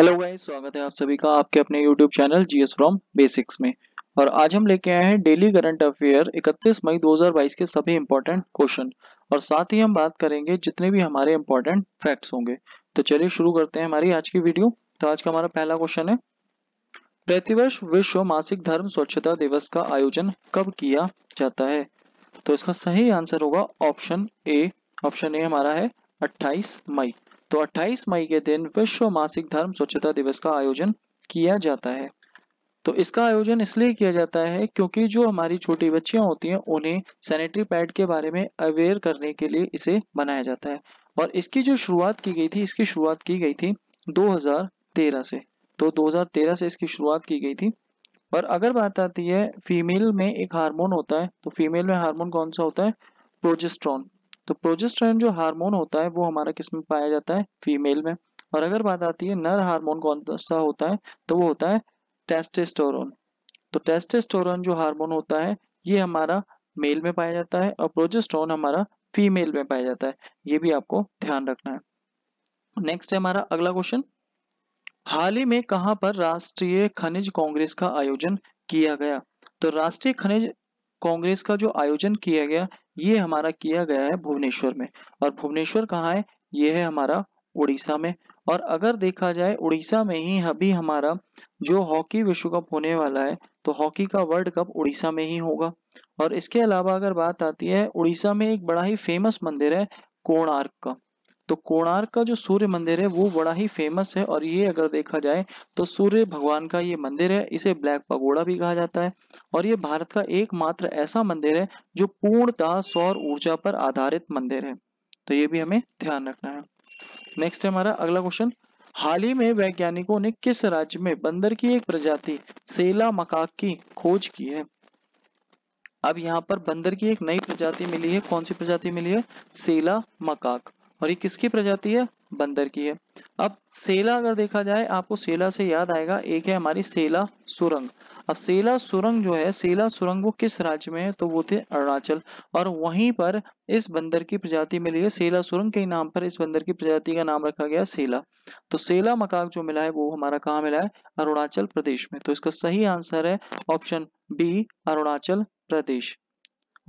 hello guys स्वागत है आप सभी का आपके अपने YouTube channel S from Basics में और आज हम लेके आए हैं डेली करंट अफेयर 31 मई 2022 के सभी इम्पोर्टेंट क्वेश्चन और साथ ही हम बात करेंगे जितने भी हमारे इम्पोर्टेंट फैक्ट्स होंगे तो चलिए शुरू करते हैं हमारी आज की वीडियो तो आज का हमारा पहला क्वेश्चन है प्रतिवर्ष विश्व मासिक धर्म स्वच्छता दिवस का आयोजन कब किया जाता है तो इसका सही आंसर होगा ऑप्शन ए ऑप्शन ए हमारा है अट्ठाईस मई तो 28 मई के दिन विश्व मासिक धर्म स्वच्छता दिवस का आयोजन किया जाता है तो इसका आयोजन इसलिए किया जाता है क्योंकि जो हमारी छोटी बच्चियां होती हैं उन्हें सैनिटरी पैड के बारे में अवेयर करने के लिए इसे मनाया जाता है और इसकी जो शुरुआत की गई थी इसकी शुरुआत की गई थी 2013 से तो 2013 से इसकी शुरुआत की गई थी और अगर बात आती है फीमेल में एक हार्मोन होता है तो फीमेल में हार्मोन कौन सा होता है प्रोजेस्ट्रॉन तो प्रोजेस्ट्रॉन जो हार्मोन होता है वो हमारा किस में पाया जाता है फीमेल में और अगर बात आती है नर हार्मोन कौन सा होता है तो वो होता है टेस्टेस्टोरोन तो टेस्टेस्टोरोन जो हार्मोन होता है ये हमारा मेल में पाया जाता है और प्रोजेस्ट्रॉन हमारा फीमेल में पाया जाता है ये भी आपको ध्यान रखना है नेक्स्ट है हमारा अगला क्वेश्चन हाल ही में कहां पर राष्ट्रीय खनिज कांग्रेस का आयोजन किया गया तो राष्ट्रीय खनिज कांग्रेस का जो आयोजन किया गया ये हमारा किया गया है भुवनेश्वर में और भुवनेश्वर कहाँ है ये है हमारा उड़ीसा में और अगर देखा जाए उड़ीसा में ही अभी हमारा जो हॉकी विश्व कप होने वाला है तो हॉकी का वर्ल्ड कप उड़ीसा में ही होगा और इसके अलावा अगर बात आती है उड़ीसा में एक बड़ा ही फेमस मंदिर है कोणार्क का तो कोणार्क का जो सूर्य मंदिर है वो बड़ा ही फेमस है और ये अगर देखा जाए तो सूर्य भगवान का ये मंदिर है इसे ब्लैक पगोड़ा भी कहा जाता है और ये भारत का एकमात्र ऐसा मंदिर है जो पूर्णतः सौर ऊर्जा पर आधारित मंदिर है तो ये भी हमें ध्यान रखना है नेक्स्ट है हमारा अगला क्वेश्चन हाल ही में वैज्ञानिकों ने किस राज्य में बंदर की एक प्रजाति सेला मकाक की खोज की है अब यहाँ पर बंदर की एक नई प्रजाति मिली है कौन सी प्रजाति मिली है सेला मकाक और ये किसकी प्रजाति है बंदर की है अब सेला अगर देखा जाए आपको सेला से याद आएगा एक है हमारी सेला सुरंग अब सेला सुरंग जो है सेला सुरंग वो किस राज्य में है तो वो थे अरुणाचल और वहीं पर इस बंदर की प्रजाति मिली है सेला सुरंग के नाम पर इस बंदर की प्रजाति का नाम रखा गया सेला तो सेला मकाक जो मिला है वो हमारा कहाँ मिला है अरुणाचल प्रदेश में तो इसका सही आंसर है ऑप्शन बी अरुणाचल प्रदेश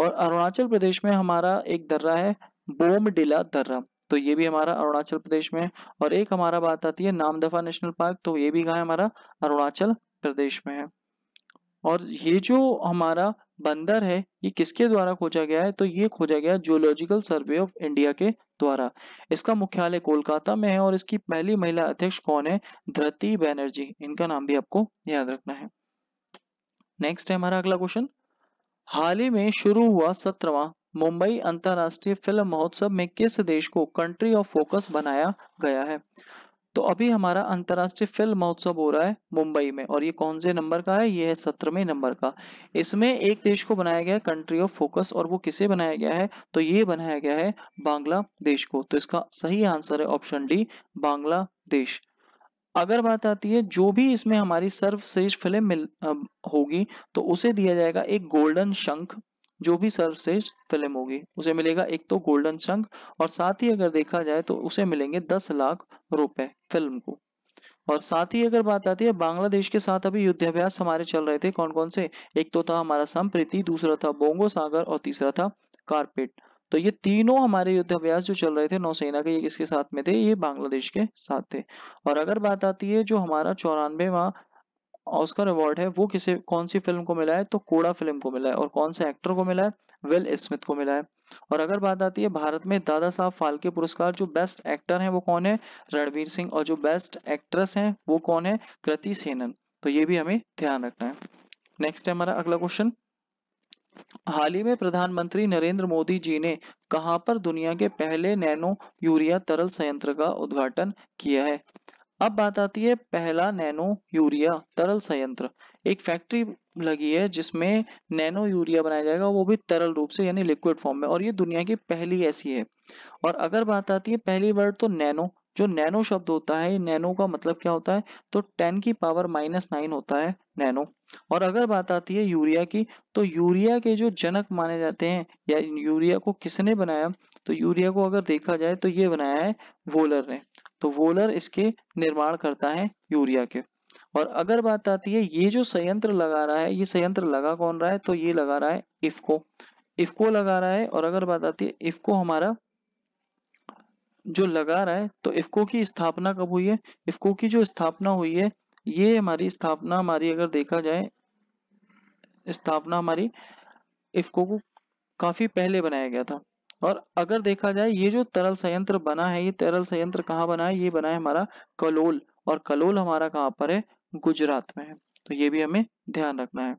और अरुणाचल प्रदेश में हमारा एक दर्रा है बोमडिला दर्रा तो ये भी हमारा अरुणाचल प्रदेश में और एक हमारा बात आती है नामदफा नेशनल पार्क तो ये भी कहा हमारा अरुणाचल प्रदेश में है और ये जो हमारा बंदर है ये किसके द्वारा खोजा गया है तो ये खोजा गया जियोलॉजिकल सर्वे ऑफ इंडिया के द्वारा इसका मुख्यालय कोलकाता में है और इसकी पहली महिला अध्यक्ष कौन है धरती बैनर्जी इनका नाम भी आपको याद रखना है नेक्स्ट है हमारा अगला क्वेश्चन हाल ही में शुरू हुआ सत्रवा मुंबई अंतरराष्ट्रीय फिल्म महोत्सव में किस देश को कंट्री ऑफ फोकस बनाया गया है तो अभी हमारा अंतरराष्ट्रीय फिल्म महोत्सव हो रहा है मुंबई में और ये कौन से नंबर का है ये है सत्रहवें नंबर का इसमें एक देश को बनाया गया कंट्री ऑफ फोकस और वो किसे बनाया गया है तो ये बनाया गया है बांग्लादेश को तो इसका सही आंसर है ऑप्शन डी बांग्लादेश अगर बात आती है जो भी इसमें हमारी सर्वश्रेष्ठ फिल्म होगी तो उसे दिया जाएगा एक गोल्डन शंख जो भी सर्वश्रेष्ठ फिल्म होगी उसे मिलेगा एक तो गोल्डन शंख और साथ ही अगर देखा जाए तो उसे मिलेंगे दस लाख रुपए फिल्म को और साथ ही अगर बात आती है बांग्लादेश के साथ अभी युद्धाभ्यास हमारे चल रहे थे कौन कौन से एक तो था हमारा संप्रीति दूसरा था बोंगो सागर और तीसरा था कारपेट तो ये तीनों हमारे युद्धाभ्यास जो चल रहे थे नौसेना के ये किसके साथ में थे ये बांग्लादेश के साथ थे और अगर बात आती है जो हमारा चौरानवेवा ऑस्कर अवार्ड है वो किसे कौन सी फिल्म को मिला है तो कोड़ा फिल्म को मिला है और कौन से एक्टर को मिला है विल स्मिथ को मिला है और अगर बात आती है भारत में दादा साहब फाल्के पुरस्कार जो बेस्ट एक्टर हैं वो कौन है रणवीर सिंह और जो बेस्ट एक्ट्रेस हैं वो कौन है कृति सेनन तो ये भी हमें ध्यान रखना है नेक्स्ट है हमारा अगला क्वेश्चन हाल ही में प्रधानमंत्री नरेंद्र मोदी जी ने कहां पर दुनिया के पहले नैनो यूरिया तरल संयंत्र का उद्घाटन किया है अब बात आती है पहला नैनो यूरिया तरल संयंत्र एक फैक्ट्री लगी है जिसमें नैनो यूरिया बनाया जाएगा वो भी तरल रूप से यानी लिक्विड फॉर्म में और ये दुनिया की पहली ऐसी है और अगर बात आती है पहली वर्ड तो नैनो जो नैनो शब्द होता है नैनो का मतलब क्या होता है तो टेन की पावर माइनस नाइन होता है नैनो और अगर बात आती है यूरिया की तो यूरिया के जो जनक माने जाते हैं या यूरिया को किसने बनाया तो यूरिया को अगर देखा जाए तो ये बनाया है वोलर ने तो वोलर इसके निर्माण करता है यूरिया के और अगर बात आती है ये जो संयंत्र लगा रहा है ये संयंत्र लगा कौन रहा है तो ये लगा रहा है इफको इफको लगा रहा है और अगर बात आती है इफको हमारा जो लगा रहा है तो इफको की स्थापना कब हुई है इफको की जो स्थापना हुई है ये हमारी स्थापना हमारी अगर देखा जाए स्थापना हमारी इफको को काफी पहले बनाया गया था और अगर देखा जाए ये जो तरल संयंत्र बना है ये तरल संयंत्र कहाँ बना है ये बना है हमारा कलोल और कलोल हमारा कहाँ पर है गुजरात में है तो ये भी हमें ध्यान रखना है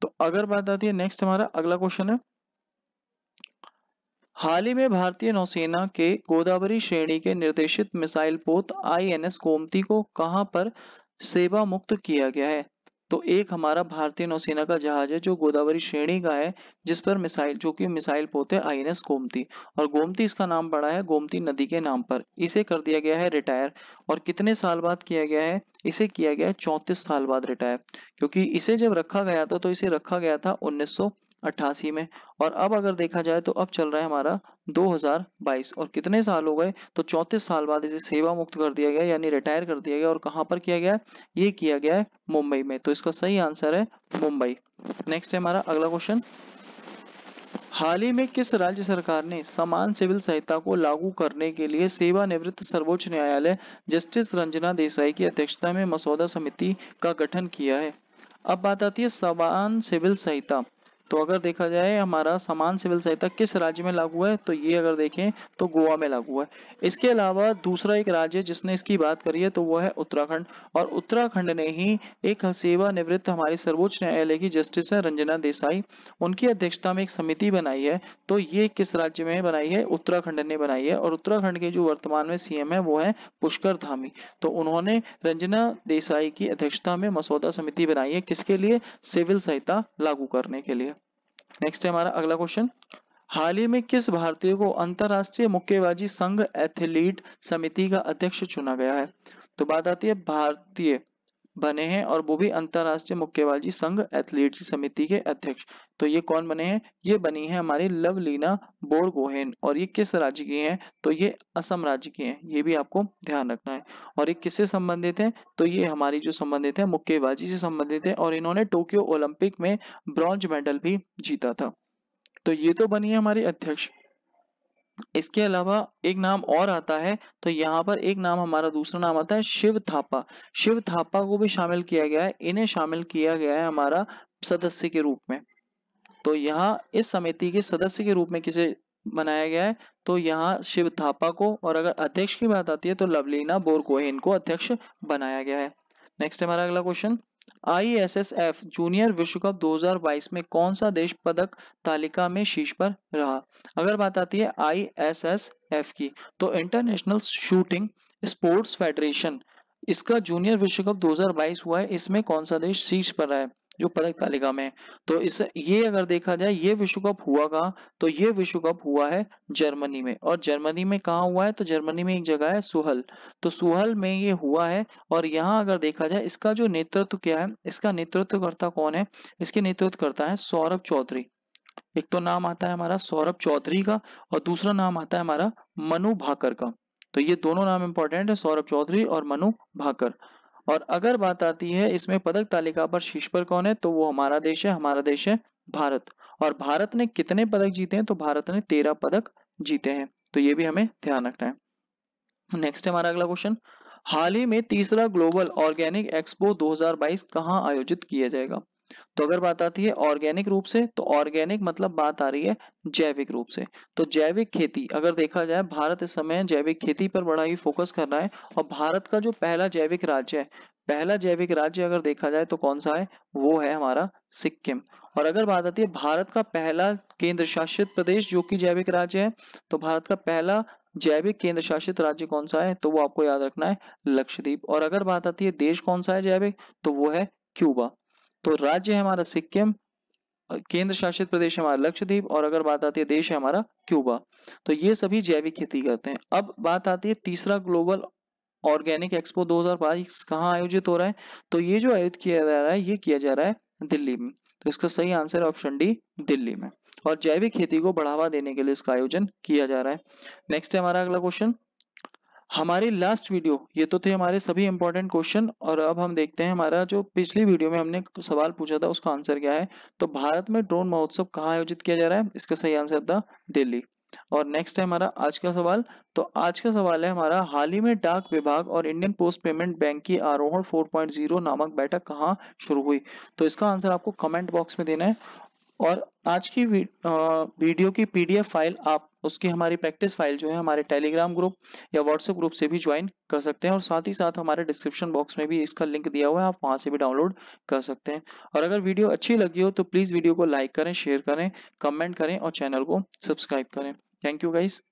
तो अगर बात आती है नेक्स्ट हमारा अगला क्वेश्चन है हाल ही में भारतीय नौसेना के गोदावरी श्रेणी के निर्देशित मिसाइल पोत आईएनएस गोमती को कहां पर सेवा मुक्त किया गया है तो एक हमारा भारतीय नौसेना का जहाज है जो गोदावरी श्रेणी का है जिस पर मिसाइल जो कि मिसाइल पोते आई एन गोमती और गोमती इसका नाम पड़ा है गोमती नदी के नाम पर इसे कर दिया गया है रिटायर और कितने साल बाद किया गया है इसे किया गया है चौंतीस साल बाद रिटायर क्योंकि इसे जब रखा गया था तो इसे रखा गया था उन्नीस अट्ठासी में और अब अगर देखा जाए तो अब चल रहा है हमारा 2022 और कितने साल हो गए तो 34 साल बाद इसे सेवा मुक्त कर दिया गया यानी रिटायर कर दिया गया और कहां पर किया गया ये किया गया है मुंबई में तो इसका सही आंसर है मुंबई नेक्स्ट है हमारा अगला क्वेश्चन हाल ही में किस राज्य सरकार ने समान सिविल संहिता को लागू करने के लिए सेवानिवृत्त सर्वोच्च न्यायालय जस्टिस रंजना देसाई की अध्यक्षता में मसौदा समिति का गठन किया है अब बात आती है समान सिविल संहिता तो अगर देखा जाए हमारा समान सिविल सहायता किस राज्य में लागू है तो ये अगर देखें तो गोवा में लागू है इसके अलावा दूसरा एक राज्य जिसने इसकी बात करी है तो वो है उत्तराखंड और उत्तराखंड ने ही एक सेवानिवृत्त हमारी सर्वोच्च न्यायालय की जस्टिस है रंजना देसाई उनकी अध्यक्षता में एक समिति बनाई है तो ये किस राज्य में बनाई है उत्तराखंड ने बनाई है और उत्तराखंड के जो वर्तमान में सीएम है वो है पुष्कर धामी तो उन्होंने रंजना देसाई की अध्यक्षता में मसौदा समिति बनाई है किसके लिए सिविल सहायता लागू करने के लिए नेक्स्ट है हमारा अगला क्वेश्चन हाल ही में किस भारतीय को अंतर्राष्ट्रीय मुक्केबाजी संघ एथलीट समिति का अध्यक्ष चुना गया है तो बात आती है भारतीय बने हैं और वो भी अंतरराष्ट्रीय मुक्केबाजी संघ एथलीट समिति के अध्यक्ष तो ये कौन बने हैं ये बनी है हमारी लवलीना बोरगोहेन और ये किस राज्य की हैं तो ये असम राज्य की हैं ये भी आपको ध्यान रखना है और ये किससे संबंधित हैं तो ये हमारी जो संबंधित है मुक्केबाजी से संबंधित है और इन्होंने टोक्यो ओलंपिक में ब्रॉन्ज मेडल भी जीता था तो ये तो बनी है हमारी अध्यक्ष इसके अलावा एक नाम और आता है तो यहाँ पर एक नाम हमारा दूसरा नाम आता है शिव थापा शिव थापा को भी शामिल किया गया है इन्हें शामिल किया गया है हमारा सदस्य के रूप में तो यहाँ इस समिति के सदस्य के रूप में किसे बनाया गया है तो यहाँ शिव थापा को और अगर अध्यक्ष की बात आती है तो लवलीना बोरकोहेन को अध्यक्ष बनाया गया है नेक्स्ट हमारा अगला क्वेश्चन आईएसएसएफ जूनियर विश्व कप 2022 में कौन सा देश पदक तालिका में शीर्ष पर रहा अगर बात आती है आईएसएसएफ की तो इंटरनेशनल शूटिंग स्पोर्ट्स फेडरेशन इसका जूनियर विश्व कप 2022 हुआ है इसमें कौन सा देश शीर्ष पर रहा है जो पदक तालिका में तो इस ये अगर देखा जाए ये विश्व कप हुआ कहा तो ये विश्व कप हुआ है जर्मनी में और जर्मनी में कहा हुआ है तो जर्मनी में एक जगह है सुहल तो सुहल में ये हुआ है और यहाँ अगर देखा जाए इसका जो नेतृत्व क्या है इसका नेतृत्वकर्ता कौन है इसके नेतृत्व करता है सौरभ चौधरी एक तो नाम आता है हमारा सौरभ चौधरी का और दूसरा नाम आता है हमारा मनु भाकर का तो ये दोनों नाम इंपॉर्टेंट है सौरभ चौधरी और मनु भाकर और अगर बात आती है इसमें पदक तालिका पर शीर्ष पर कौन है तो वो हमारा देश है हमारा देश है भारत और भारत ने कितने पदक जीते हैं तो भारत ने तेरह पदक जीते हैं तो ये भी हमें ध्यान रखना है नेक्स्ट हमारा अगला क्वेश्चन हाल ही में तीसरा ग्लोबल ऑर्गेनिक एक्सपो 2022 कहां आयोजित किया जाएगा तो अगर बात आती है ऑर्गेनिक रूप से तो ऑर्गेनिक मतलब बात आ रही है जैविक रूप से तो जैविक खेती अगर देखा जाए भारत इस समय जैविक खेती पर बड़ा ही फोकस कर रहा है और भारत का जो पहला जैविक राज्य है पहला जैविक राज्य अगर देखा जाए तो कौन सा है वो है हमारा सिक्किम और अगर बात आती है भारत का पहला केंद्र शासित प्रदेश जो कि जैविक राज्य है तो भारत का पहला जैविक केंद्र शासित राज्य कौन सा है तो वो आपको याद रखना है लक्षद्वीप और अगर बात आती है देश कौन सा है जैविक तो वो है क्यूबा तो राज्य है हमारा सिक्किम केंद्र शासित प्रदेश हमारा लक्षद्वीप और अगर बात आती है देश है हमारा क्यूबा तो ये सभी जैविक खेती करते हैं अब बात आती है तीसरा ग्लोबल ऑर्गेनिक एक्सपो 2022 कहाँ आयोजित हो रहा है तो ये जो आयोजित किया जा रहा है ये किया जा रहा है दिल्ली में तो इसका सही आंसर है ऑप्शन डी दिल्ली में और जैविक खेती को बढ़ावा देने के लिए इसका आयोजन किया जा रहा है नेक्स्ट है हमारा अगला क्वेश्चन हमारी लास्ट वीडियो ये तो थे हमारे सभी इंपॉर्टेंट क्वेश्चन और अब हम देखते हैं हमारा जो पिछली वीडियो में हमने सवाल पूछा था उसका आंसर क्या है तो भारत में ड्रोन महोत्सव कहाँ आयोजित किया जा रहा है इसका सही आंसर था दिल्ली और नेक्स्ट है हमारा आज का सवाल तो आज का सवाल है हमारा हाल ही में डाक विभाग और इंडियन पोस्ट पेमेंट बैंक की आरोहण 4.0 नामक बैठक कहाँ शुरू हुई तो इसका आंसर आपको कमेंट बॉक्स में देना है और आज की वीडियो की पीडीएफ फाइल आप उसकी हमारी प्रैक्टिस फाइल जो है हमारे टेलीग्राम ग्रुप या व्हाट्सएप ग्रुप से भी ज्वाइन कर सकते हैं और साथ ही साथ हमारे डिस्क्रिप्शन बॉक्स में भी इसका लिंक दिया हुआ है आप वहां से भी डाउनलोड कर सकते हैं और अगर वीडियो अच्छी लगी हो तो प्लीज वीडियो को लाइक करें शेयर करें कमेंट करें और चैनल को सब्सक्राइब करें थैंक यू गाइज